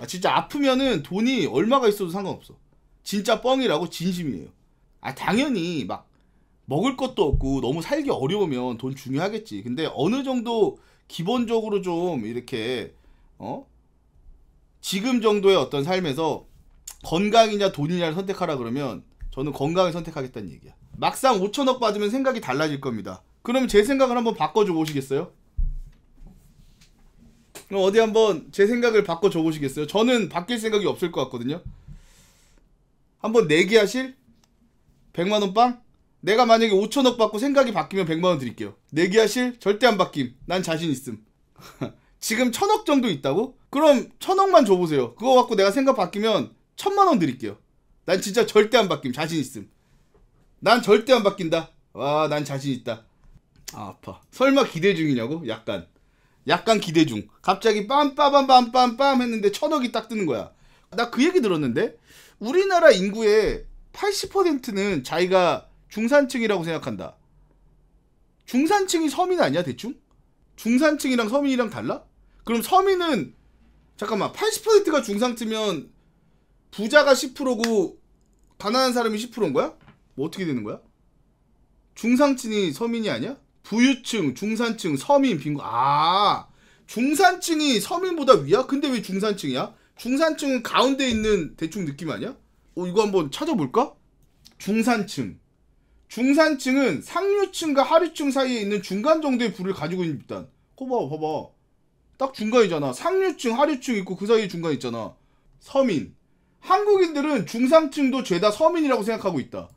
아, 진짜 아프면은 돈이 얼마가 있어도 상관없어. 진짜 뻥이라고 진심이에요. 아 당연히 막 먹을 것도 없고 너무 살기 어려우면 돈 중요하겠지. 근데 어느 정도 기본적으로 좀 이렇게 어 지금 정도의 어떤 삶에서 건강이냐 돈이냐를 선택하라 그러면 저는 건강을 선택하겠다는 얘기야. 막상 5천억 받으면 생각이 달라질 겁니다. 그럼 제 생각을 한번 바꿔줘 보시겠어요? 그럼 어디 한번 제 생각을 바꿔 줘보시겠어요? 저는 바뀔 생각이 없을 것 같거든요. 한번 내기하실? 100만원 빵? 내가 만약에 5천억 받고 생각이 바뀌면 100만원 드릴게요. 내기하실? 절대 안 바뀜. 난 자신 있음. 지금 천억 정도 있다고? 그럼 천억만 줘보세요. 그거 갖고 내가 생각 바뀌면 천만원 드릴게요. 난 진짜 절대 안 바뀜. 자신 있음. 난 절대 안 바뀐다. 와, 난 자신 있다. 아, 아파. 설마 기대 중이냐고? 약간. 약간 기대 중. 갑자기 빰빰빰빰빰빰 했는데 천억이 딱 뜨는 거야. 나 그 얘기 들었는데 우리나라 인구의 80%는 자기가 중산층이라고 생각한다. 중산층이 서민 아니야 대충? 중산층이랑 서민이랑 달라? 그럼 서민은 잠깐만 80%가 중상층면 부자가 10%고 가난한 사람이 10%인 거야? 뭐 어떻게 되는 거야? 중상층이 서민이 아니야? 부유층, 중산층, 서민, 빈곤. 아, 중산층이 서민보다 위야? 근데 왜 중산층이야? 중산층은 가운데 있는 대충 느낌 아니야? 어, 이거 한번 찾아볼까? 중산층. 중산층은 상류층과 하류층 사이에 있는 중간 정도의 부를 가지고 있는 집단. 봐봐 봐봐. 딱 중간이잖아. 상류층, 하류층 있고 그 사이에 중간 있잖아. 서민. 한국인들은 중상층도 죄다 서민이라고 생각하고 있다.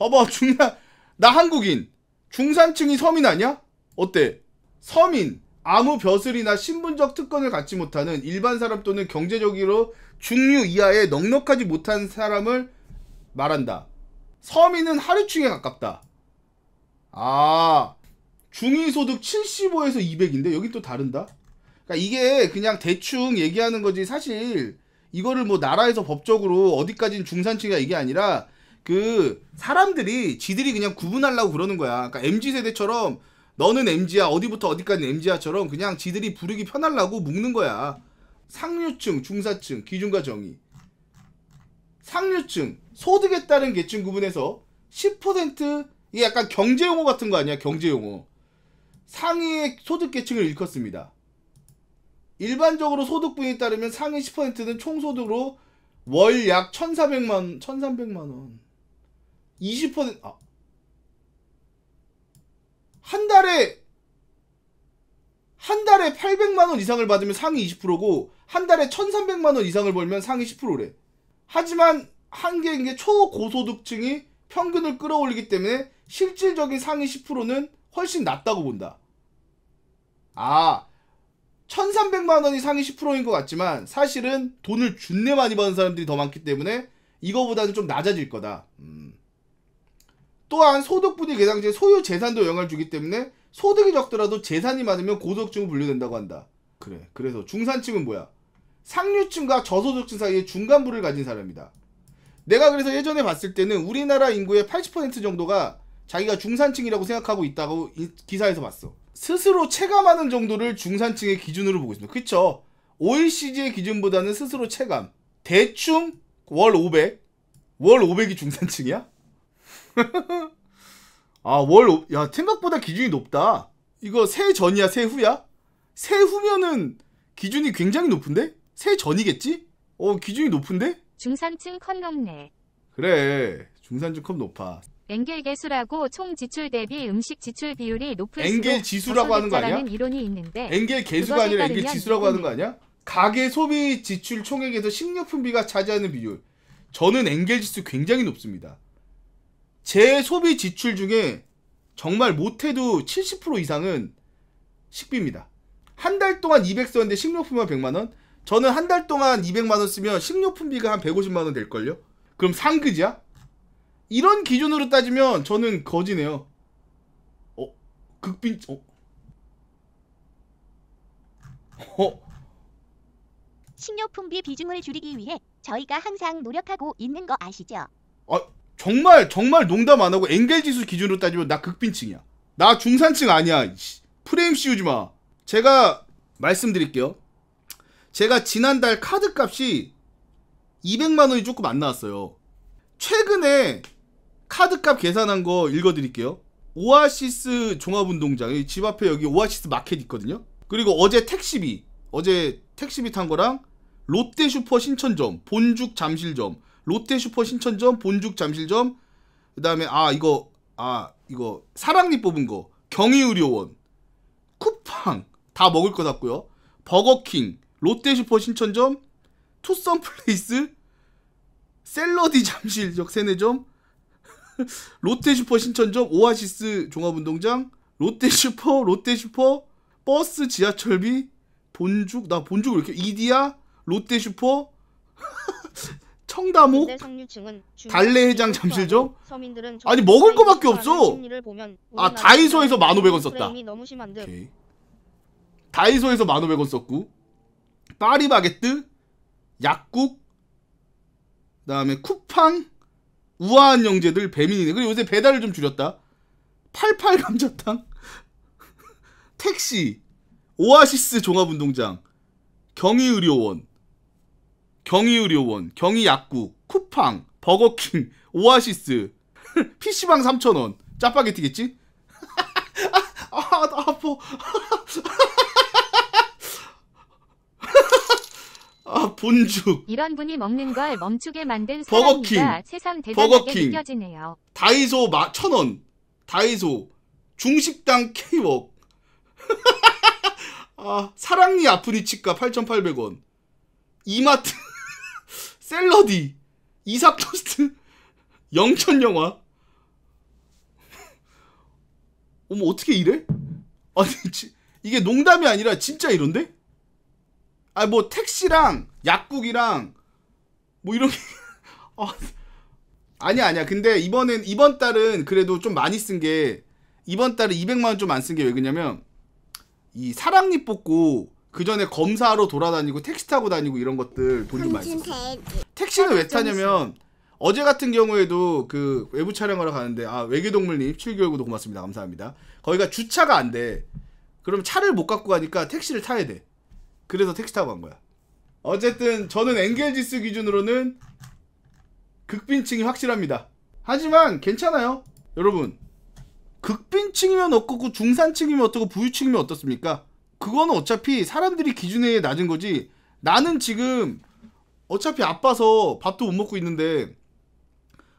봐봐, 중간, 나 한국인. 중산층이 서민 아니야? 어때? 서민, 아무 벼슬이나 신분적 특권을 갖지 못하는 일반 사람 또는 경제적으로 중류 이하에 넉넉하지 못한 사람을 말한다. 서민은 하류층에 가깝다. 아, 중위소득 75에서 200인데 여기 또 다른다. 그러니까 이게 그냥 대충 얘기하는 거지 사실 이거를 뭐 나라에서 법적으로 어디까지는 중산층이야 이게 아니라 그 사람들이 지들이 그냥 구분하려고 그러는 거야. 그러니까 m g 세대처럼 너는 m g 야 어디부터 어디까지 는 m g 야처럼 그냥 지들이 부르기 편하려고 묶는 거야. 상류층, 중사층, 기준과 정의. 상류층 소득에 따른 계층 구분해서10%이 약간 경제 용어 같은 거 아니야? 경제 용어. 상위의 소득 계층을 일컫습니다. 일반적으로 소득분에 따르면 상위 10%는 총소득으로 월 약 1,400만 1,300만 원. 20% 아. 한 달에 한 달에 800만 원 이상을 받으면 상위 20%고 한 달에 1,300만 원 이상을 벌면 상위 10%래. 하지만 한개인게 초고소득층이 평균을 끌어올리기 때문에 실질적인 상위 10%는 훨씬 낮다고 본다. 아, 1300만 원이 상위 10%인 것 같지만 사실은 돈을 준내 많이 버는 사람들이 더 많기 때문에 이거보다는 좀 낮아질 거다. 음. 또한 소득분위 계상제 소유 재산도 영향을 주기 때문에 소득이 적더라도 재산이 많으면 고소득층으로 분류된다고 한다. 그래. 그래서 중산층은 뭐야? 상류층과 저소득층 사이에 중간부를 가진 사람이다. 내가 그래서 예전에 봤을 때는 우리나라 인구의 80% 정도가 자기가 중산층이라고 생각하고 있다고 기사에서 봤어. 스스로 체감하는 정도를 중산층의 기준으로 보고 있습니다. 그쵸? OECD의 기준보다는 스스로 체감. 대충 월 500? 월 500이 중산층이야? 아, 월, 야, 생각보다 기준이 높다. 이거 새 전이야, 새 후야? 새 후면은 기준이 굉장히 높은데? 새 전이겠지? 어, 기준이 높은데? 중산층 컷 높네. 그래, 중산층 컵 높아. 엥겔 계수라고총 지출 대비 음식 지출 비율이 높을수록 엥겔 지수라고 하는 거 아니야? 이론이 있는데 엥겔 계수가 아니라 엥겔 지수라고 하는 거 아니야? 가계 소비 지출 총액에서 식료품비가 차지하는 비율. 저는 엥겔 지수 굉장히 높습니다. 제 소비 지출 중에 정말 못해도 70% 이상은 식비입니다. 한 달 동안 200 썼는데 식료품만 100만원? 저는 한 달 동안 200만원 쓰면 식료품비가 한 150만원 될걸요? 그럼 상그지야? 이런 기준으로 따지면 저는 거지네요. 어? 극빈, 어? 어? 식료품비 비중을 줄이기 위해 저희가 항상 노력하고 있는 거 아시죠? 아, 정말 정말 농담 안 하고 엔겔 지수 기준으로 따지면 나 극빈층이야. 나 중산층 아니야. 프레임 씌우지 마. 제가 말씀드릴게요. 제가 지난달 카드 값이 200만 원이 조금 안 나왔어요. 최근에 카드 값 계산한 거 읽어드릴게요. 오아시스 종합운동장 집 앞에 여기 오아시스 마켓 있거든요. 그리고 어제 택시비 어제 택시비 탄 거랑 롯데 슈퍼 신천점, 본죽 잠실점, 롯데 슈퍼 신천점, 본죽 잠실점, 그 다음에 아 이거 아 이거 사랑니 뽑은 거 경희의료원, 쿠팡 다 먹을 것 같고요. 버거킹, 롯데 슈퍼 신천점, 투썸 플레이스, 샐러디 잠실역 세네점, 롯데 슈퍼 신천점, 오아시스 종합운동장, 롯데 슈퍼, 롯데 슈퍼, 버스 지하철비, 본죽 나 본죽 을 이렇게 이디야, 롯데 슈퍼 청담옥 달래해장 잠실죠 아니 먹을 거밖에 없어 아 다이소에서 만 오백 원 썼다 오케이. 다이소에서 만 오백 원 썼고 파리바게뜨 약국 그 다음에 쿠팡 우아한 영재들 배민이네 그리고 요새 배달을 좀 줄였다 88 감자탕 택시 오아시스 종합운동장 경희의료원 경희의료원, 경희약국 쿠팡, 버거킹, 오아시스, PC방 3,000원, 짜파게티겠지? 아, 아, 나 아파. 아, 본죽. 이런 분이 먹는 걸 멈추게 만든 버거킹, 세상 버거킹, 느껴지네요. 다이소 마, 천 원, 다이소, 중식당 케이웍, 아, 사랑니 아프리치과 8,800원, 이마트. 샐러디, 이삭 토스트, 영천 영화. 어머 어떻게 이래? 아니 지, 이게 농담이 아니라 진짜 이런데? 아뭐 택시랑 약국이랑 뭐 이런 게 아, 아니야 아니야 근데 이번엔 이번 달은 그래도 좀 많이 쓴 게 이번 달에 200만 원 좀 안 쓴 게 왜 그러냐면 이 사랑니 뽑고 그 전에 검사로 돌아다니고 택시 타고 다니고 이런 것들 돈좀 많이 썼어. 택시는 왜 아, 타냐면 어제 같은 경우에도 그 외부 촬영하러 가는데 아 외계동물님 7개월 구독 고맙습니다 감사합니다. 거기가 주차가 안 돼. 그럼 차를 못 갖고 가니까 택시를 타야 돼. 그래서 택시 타고 간 거야. 어쨌든 저는 엔겔지스 기준으로는 극빈층이 확실합니다. 하지만 괜찮아요. 여러분 극빈층이면 어떻고 중산층이면 어떻고 부유층이면 어떻습니까? 그거는 어차피 사람들이 기준에 낮은 거지 나는 지금 어차피 아파서 밥도 못 먹고 있는데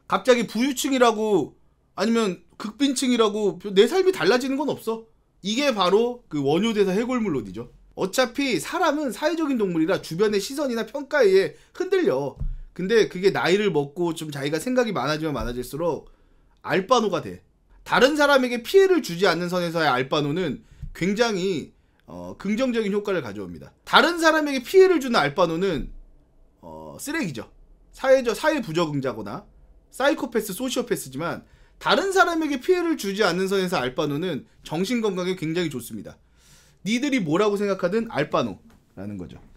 갑자기 부유층이라고 아니면 극빈층이라고 내 삶이 달라지는 건 없어 이게 바로 그 원효대사 해골물론이죠 어차피 사람은 사회적인 동물이라 주변의 시선이나 평가에 흔들려 근데 그게 나이를 먹고 좀 자기가 생각이 많아지면 많아질수록 알바노가 돼 다른 사람에게 피해를 주지 않는 선에서의 알바노는 굉장히 어, 긍정적인 효과를 가져옵니다. 다른 사람에게 피해를 주는 알바노는 어, 쓰레기죠. 사회적 사회 부적응자거나 사이코패스, 소시오패스지만 다른 사람에게 피해를 주지 않는 선에서 알바노는 정신 건강에 굉장히 좋습니다. 니들이 뭐라고 생각하든 알바노라는 거죠.